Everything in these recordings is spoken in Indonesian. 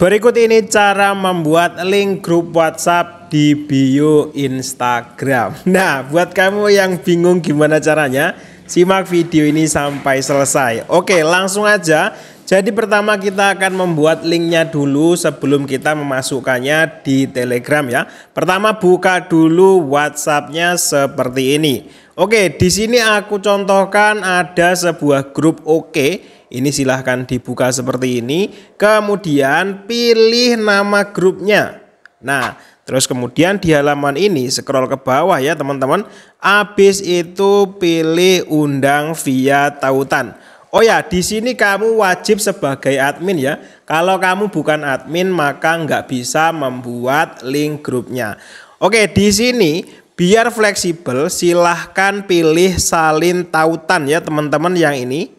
Berikut ini cara membuat link grup WhatsApp di bio Instagram. Nah, buat kamu yang bingung gimana caranya, simak video ini sampai selesai. Oke, langsung aja jadi pertama kita akan membuat linknya dulu sebelum kita memasukkannya di Telegram ya. Pertama buka dulu WhatsAppnya seperti ini. Oke, di sini aku contohkan ada sebuah grup Oke. Ini silahkan dibuka seperti ini. Kemudian pilih nama grupnya. Nah, terus kemudian di halaman ini scroll ke bawah ya teman-teman. Abis itu pilih undang via tautan. Oh ya, di sini kamu wajib sebagai admin ya. Kalau kamu bukan admin maka nggak bisa membuat link grupnya. Oke, di sini biar fleksibel silahkan pilih salin tautan ya teman-teman yang ini.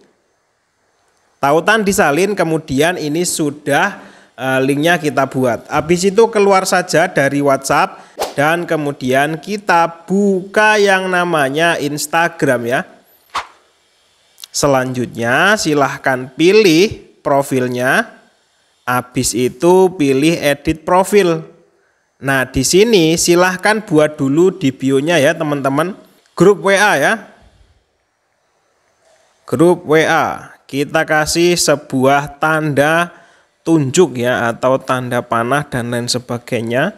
Tautan disalin kemudian ini sudah eh, linknya kita buat. Habis itu keluar saja dari WhatsApp dan kemudian kita buka yang namanya Instagram ya. Selanjutnya silahkan pilih profilnya. Habis itu pilih edit profil. Nah, di sini silahkan buat dulu di bio-nya ya teman-teman. Grup WA ya. Grup WA. Kita kasih sebuah tanda tunjuk ya atau tanda panah dan lain sebagainya.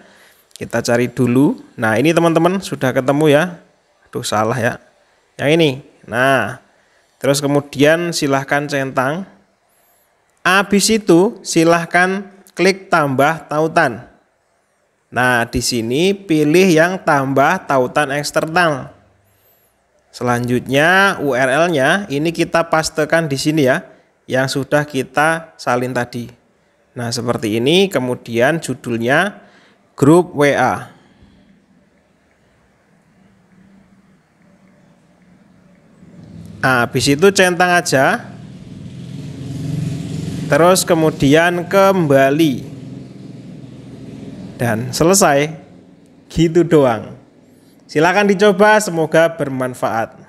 Kita cari dulu. Nah, ini teman-teman sudah ketemu ya. Aduh, salah ya. Yang ini. Nah, Terus kemudian silahkan centang. Habis itu silahkan klik tambah tautan. Nah, di sini pilih yang tambah tautan eksternal. Selanjutnya URL-nya ini kita pastekan di sini ya, yang sudah kita salin tadi. Nah, seperti ini kemudian judulnya grup WA. Nah, habis itu centang aja. Terus kemudian kembali. Dan selesai. Gitu doang. Silakan dicoba, semoga bermanfaat.